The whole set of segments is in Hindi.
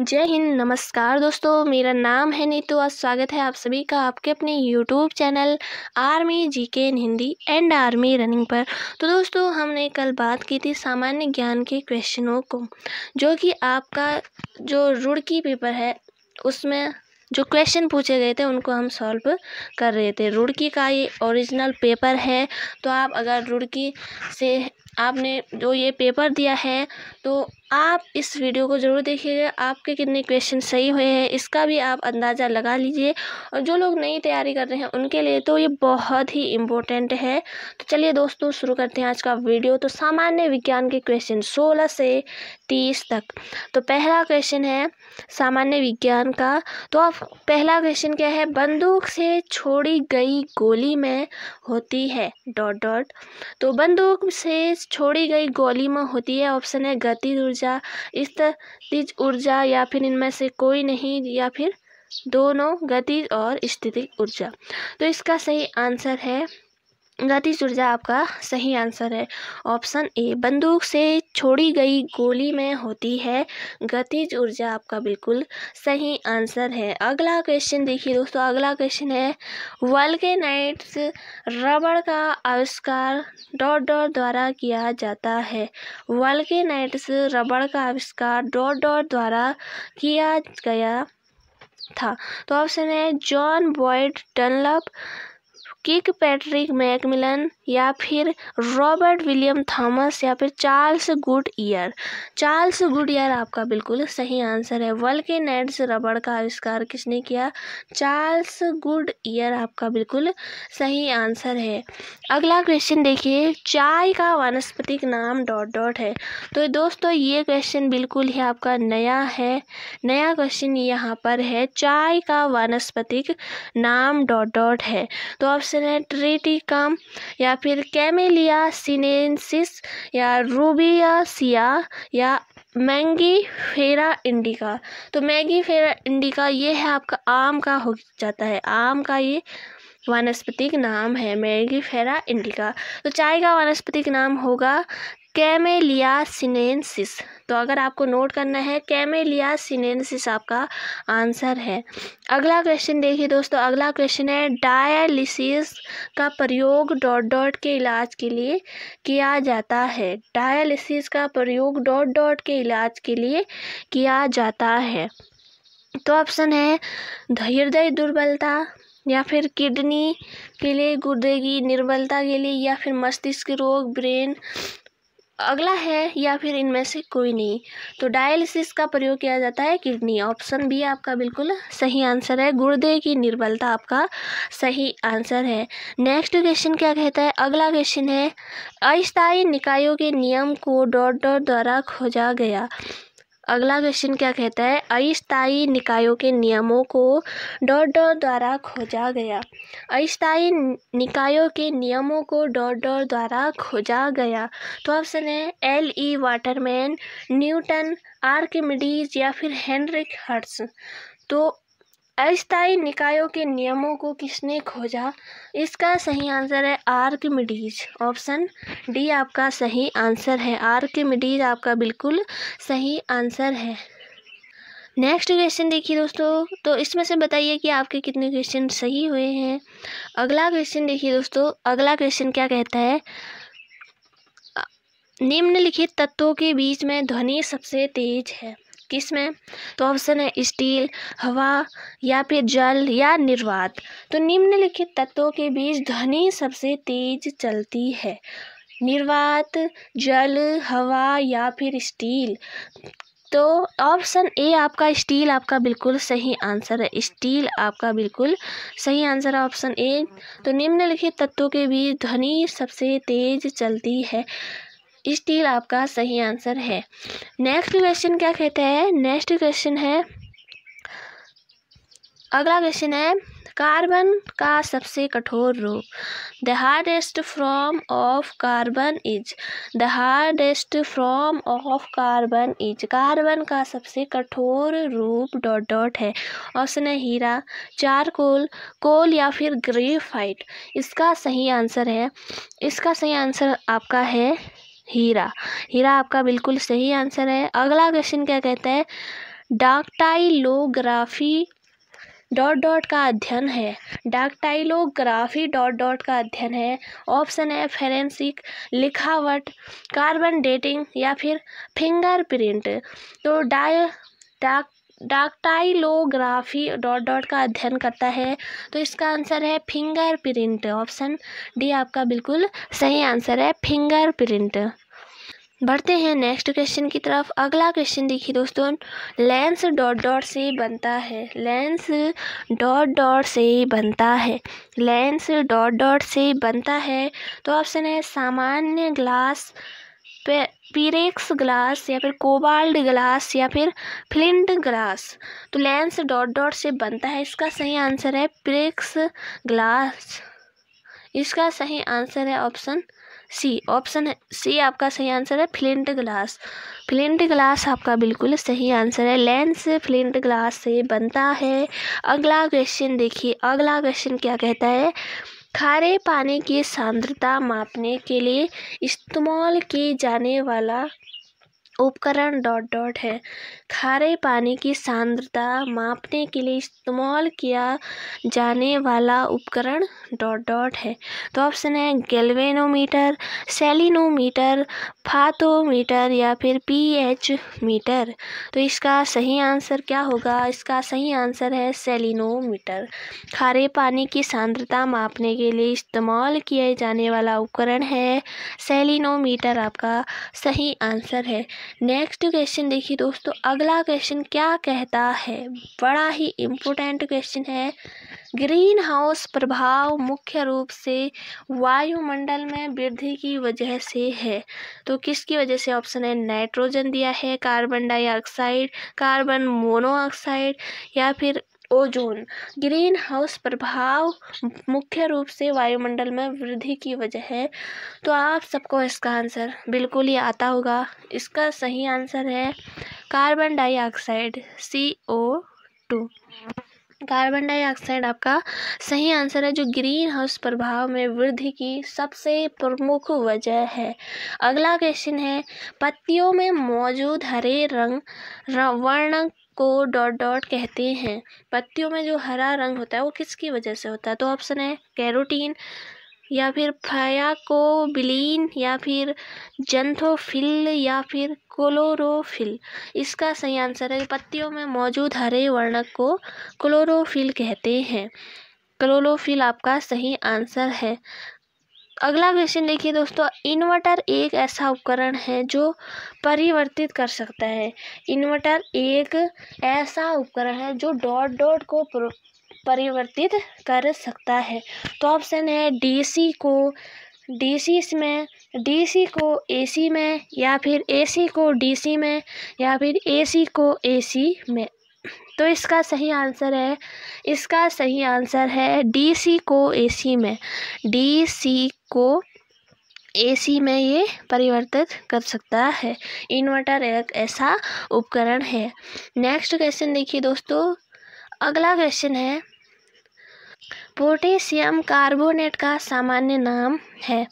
जय हिंद नमस्कार दोस्तों मेरा नाम है नीतू और स्वागत है आप सभी का आपके अपने YouTube channel army G K in Hindi and army running पर तो दोस्तों हमने कल बात की थी सामान्य ज्ञान के क्वेश्चनों को जो कि आपका जो रुड़की पेपर है उसमें जो क्वेश्चन पूछे गए थे उनको हम सॉल्व कर रहे थे रुड़की का ये ओरिजिनल पेपर है तो आप अगर रुड़की से आपने जो ये पेपर दिया है तो आप इस वीडियो को ज़रूर देखिएगा आपके कितने क्वेश्चन सही हुए हैं इसका भी आप अंदाज़ा लगा लीजिए और जो लोग नई तैयारी कर रहे हैं उनके लिए तो ये बहुत ही इम्पोर्टेंट है तो चलिए दोस्तों शुरू करते हैं आज का वीडियो तो सामान्य विज्ञान के क्वेश्चन सोलह से तीस तक तो पहला क्वेश्चन है सामान्य विज्ञान का तो आप पहला क्वेश्चन क्या है बंदूक से छोड़ी गई गोली में होती है डॉट डॉट तो बंदूक से छोड़ी गई गोली में होती है ऑप्शन है गति ऊर्जा स्थितिज ऊर्जा या फिर इनमें से कोई नहीं या फिर दोनों गतिज और स्थितिज ऊर्जा तो इसका सही आंसर है गति ऊर्जा आपका सही आंसर है ऑप्शन ए बंदूक से छोड़ी गई गोली में होती है गतिज ऊर्जा आपका बिल्कुल सही आंसर है अगला क्वेश्चन देखिए दोस्तों अगला क्वेश्चन है वल्केनाइट्स रबड़ का आविष्कार डॉट डॉट द्वारा किया जाता है वल्केनाइट्स रबड़ का आविष्कार डॉट डॉट द्वारा किया गया था तो ऑप्शन है John Boyd Dunlop Patrick Macmillan या फिर रॉबर्ट विलियम थॉमस या फिर Charles Goodyear Charles Goodyear आपका बिल्कुल सही आंसर है वल के नेट्स रबड़ का आविष्कार किसने किया चार्ल्स गुड ईयर आपका बिल्कुल सही आंसर है अगला क्वेश्चन देखिए चाय का वनस्पतिक नाम डॉट डॉट है तो दोस्तों ये क्वेश्चन बिल्कुल ही आपका नया है नया क्वेश्चन यहाँ पर है चाय का वनस्पतिक नाम डॉट डॉट है तो आपसे ट्रिटिकम या फिर कैमेलिया सिनेंसिस या सिया या मैंगी फेरा इंडिका तो मैगी फेरा इंडिका ये है आपका आम का हो जाता है आम का ये वनस्पतिक नाम है मैगी फेरा इंडिका तो चाय का वनस्पतिक नाम होगा कैमेलिया सिनेंसिस तो अगर आपको नोट करना है कैमेलिया सिनेनसिस आपका आंसर है अगला क्वेश्चन देखिए दोस्तों अगला क्वेश्चन है डायलिसिस का प्रयोग डॉट डॉट के इलाज के लिए किया जाता है डायलिसिस का प्रयोग डॉट डॉट के इलाज के लिए किया जाता है तो ऑप्शन है हृदय दुर्बलता या फिर किडनी के लिए गुर्दे की निर्बलता के लिए या फिर मस्तिष्क रोग ब्रेन अगला है या फिर इनमें से कोई नहीं तो डायलिसिस का प्रयोग किया जाता है किडनी ऑप्शन बी आपका बिल्कुल सही आंसर है गुर्दे की निर्बलता आपका सही आंसर है नेक्स्ट क्वेश्चन क्या कहता है अगला क्वेश्चन है अस्थायी निकायों के नियम को डॉट डॉट द्वारा खोजा गया अगला क्वेश्चन क्या कहता है अस्थायी निकायों के नियमों को डॉट डॉट द्वारा खोजा गया अस्थायी निकायों के नियमों को डॉट डॉट द्वारा खोजा गया तो ऑप्शन है L E Waterman Newton Archimedes या फिर हेनरिक हर्ट्स तो अस्थायी निकायों के नियमों को किसने खोजा इसका सही आंसर है मिडीज ऑप्शन डी आपका सही आंसर है मिडीज आपका बिल्कुल सही आंसर है नेक्स्ट क्वेश्चन देखिए दोस्तों तो इसमें से बताइए कि आपके कितने क्वेश्चन सही हुए हैं अगला क्वेश्चन देखिए दोस्तों अगला क्वेश्चन क्या कहता है निम्नलिखित तत्वों के बीच में ध्वनि सबसे तेज है किसमें तो ऑप्शन है स्टील हवा या फिर जल या निर्वात तो निम्नलिखित तत्वों के बीच ध्वनि सबसे तेज चलती है निर्वात जल हवा या फिर स्टील तो ऑप्शन ए आपका स्टील आपका बिल्कुल सही आंसर है स्टील आपका बिल्कुल सही आंसर है ऑप्शन ए तो निम्नलिखित तत्वों के बीच ध्वनि सबसे तेज चलती है स्टील आपका सही आंसर है नेक्स्ट क्वेश्चन क्या कहते हैं नेक्स्ट क्वेश्चन है अगला क्वेश्चन है कार्बन का सबसे कठोर रूप the hardest from of carbon is the hardest from of carbon is carbon का सबसे कठोर रूप डॉट डॉट है ऑप्शन है हीरा चारकोल कोल या फिर ग्रेफाइट इसका सही आंसर है इसका सही आंसर आपका है हीरा हीरा आपका बिल्कुल सही आंसर है अगला क्वेश्चन क्या कहता है डाकटाइलोग्राफी डॉट डॉट का अध्ययन है डाकटाइलोग्राफी डॉट डॉट का अध्ययन है ऑप्शन है फेरेंसिक लिखावट कार्बन डेटिंग या फिर फिंगरप्रिंट तो डाय डाक डाक्टाइलोग्राफी डॉट डॉट का अध्ययन करता है तो इसका आंसर है फिंगर प्रिंट ऑप्शन डी आपका बिल्कुल सही आंसर है फिंगर प्रिंट बढ़ते हैं नेक्स्ट क्वेश्चन की तरफ अगला क्वेश्चन देखिए दोस्तों लेंस डॉट डॉट से बनता है लेंस डॉट डॉट से बनता है लेंस डॉट डॉट से बनता है तो ऑप्शन है सामान्य ग्लास पीरेक्स ग्लास या फिर कोबाल्ट ग्लास या फिर फ्लिंट ग्लास तो लेंस डॉट डॉट से बनता है इसका सही आंसर है पीरेक्स ग्लास इसका सही आंसर है ऑप्शन सी ऑप्शन सी आपका सही आंसर है फ्लिंट ग्लास फ्लिंट ग्लास आपका बिल्कुल सही आंसर है लेंस फ्लिंट ग्लास से बनता है अगला क्वेश्चन देखिए अगला क्वेश्चन क्या कहता है खारे पानी की सांद्रता मापने के लिए इस्तेमाल की जाने वाला उपकरण डॉट डॉट है खारे पानी की सांद्रता मापने के लिए इस्तेमाल किया जाने वाला उपकरण डॉट डॉट है तो ऑप्शन है गेलवेनोमीटर सेलिनोमीटर फाथोमीटर या फिर पीएच मीटर तो इसका सही आंसर क्या होगा इसका सही आंसर है सेलिनोमीटर खारे पानी की सांद्रता मापने के लिए इस्तेमाल किया जाने वाला उपकरण है सेलिनोमीटर आपका सही आंसर है नेक्स्ट क्वेश्चन देखिए दोस्तों अगला क्वेश्चन क्या कहता है बड़ा ही इम्पोर्टेंट क्वेश्चन है ग्रीन हाउस प्रभाव मुख्य रूप से वायुमंडल में वृद्धि की वजह से है तो किसकी वजह से ऑप्शन है नाइट्रोजन दिया है कार्बन डाइऑक्साइड कार्बन मोनोऑक्साइड या फिर ओजोन ग्रीन हाउस प्रभाव मुख्य रूप से वायुमंडल में वृद्धि की वजह है तो आप सबको इसका आंसर बिल्कुल ही आता होगा इसका सही आंसर है carbon dioxide C O two carbon dioxide आपका सही आंसर है जो ग्रीन हाउस प्रभाव में वृद्धि की सबसे प्रमुख वजह है अगला क्वेश्चन है पत्तियों में मौजूद हरे रंग वर्ण को डॉट डॉट कहते हैं पत्तियों में जो हरा रंग होता है वो किसकी वजह से होता है तो ऑप्शन है कैरोटीन या फिर फयाकोबिलीन या फिर जंथोफिल या फिर क्लोरोफिल इसका सही आंसर है पत्तियों में मौजूद हरे वर्णक को क्लोरोफिल कहते हैं क्लोरोफिल आपका सही आंसर है अगला क्वेश्चन देखिए दोस्तों इन्वर्टर एक ऐसा उपकरण है जो परिवर्तित कर सकता है इन्वर्टर एक ऐसा उपकरण है जो डॉट डॉट को परिवर्तित कर सकता है तो ऑप्शन है डीसी को डीसी में डीसी को एसी में या फिर एसी को डीसी में या फिर एसी को एसी में तो इसका सही आंसर है इसका सही आंसर है डीसी को एसी में डीसी को एसी में ये परिवर्तित कर सकता है इन्वर्टर एक ऐसा उपकरण है नेक्स्ट क्वेश्चन देखिए दोस्तों अगला क्वेश्चन है पोटेशियम कार्बोनेट का सामान्य नाम है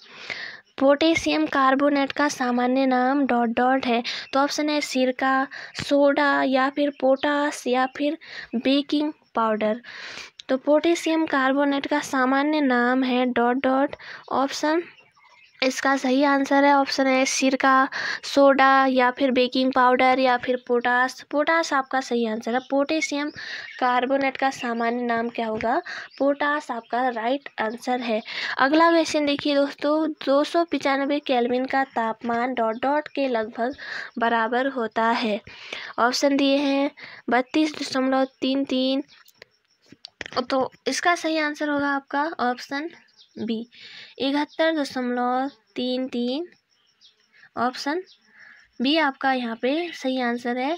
पोटेशियम कार्बोनेट का सामान्य नाम डॉट डॉट है तो ऑप्शन है सिरका सोडा या फिर पोटास या फिर बेकिंग पाउडर तो पोटेशियम कार्बोनेट का सामान्य नाम है डॉट डॉट ऑप्शन इसका सही आंसर है ऑप्शन है सिरका सोडा या फिर बेकिंग पाउडर या फिर पोटास पोटास आपका सही आंसर है पोटेशियम कार्बोनेट का सामान्य नाम क्या होगा पोटास आपका राइट आंसर है अगला क्वेश्चन देखिए दोस्तों दो सौ पचानबे कैलविन का तापमान डॉट डॉट के लगभग बराबर होता है ऑप्शन दिए हैं बत्तीस दशमलव तीन तीन तो इसका सही आंसर होगा आपका ऑप्शन बी इकहत्तर दशमलव तीन तीन ऑप्शन बी आपका यहाँ पे सही आंसर है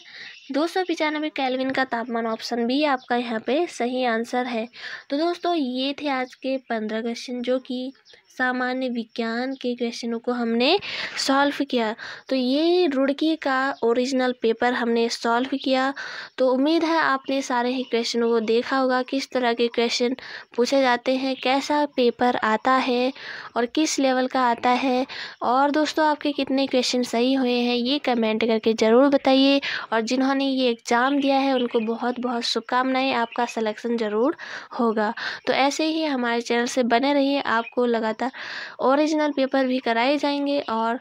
दो सौ पचानवे कैलविन का तापमान ऑप्शन बी आपका यहाँ पे सही आंसर है तो दोस्तों ये थे आज के पंद्रह क्वेश्चन जो कि सामान्य विज्ञान के क्वेश्चनों को हमने सॉल्व किया तो ये रुड़की का ओरिजिनल पेपर हमने सॉल्व किया तो उम्मीद है आपने सारे ही क्वेश्चनों को देखा होगा किस तरह के क्वेश्चन पूछे जाते हैं कैसा पेपर आता है और किस लेवल का आता है और दोस्तों आपके कितने क्वेश्चन सही हुए हैं ये कमेंट करके ज़रूर बताइए और जिन्होंने जिन्होंने ये एग्ज़ाम दिया है उनको बहुत बहुत शुभकामनाएं आपका सलेक्शन ज़रूर होगा तो ऐसे ही हमारे चैनल से बने रहिए आपको लगातार ओरिजिनल पेपर भी कराए जाएंगे और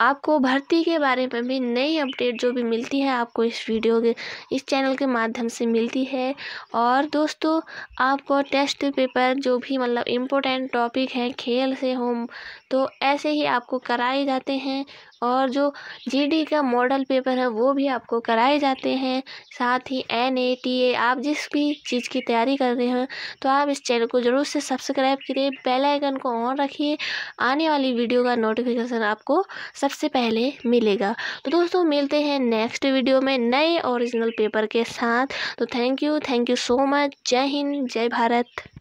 आपको भर्ती के बारे में भी नई अपडेट जो भी मिलती है आपको इस वीडियो के इस चैनल के माध्यम से मिलती है और दोस्तों आपको टेस्ट पेपर जो भी मतलब इम्पोर्टेंट टॉपिक हैं खेल से हो तो ऐसे ही आपको कराए जाते हैं और जो जीडी का मॉडल पेपर है वो भी आपको कराए जाते हैं साथ ही एन ए टी ए आप जिस भी चीज़ की तैयारी कर रहे हैं तो आप इस चैनल को ज़रूर से सब्सक्राइब करिए बेल आइकन को ऑन रखिए आने वाली वीडियो का नोटिफिकेशन आपको सबसे पहले मिलेगा तो दोस्तों मिलते हैं नेक्स्ट वीडियो में नए ओरिजिनल पेपर के साथ तो thank you thank you so much जय हिंद जय भारत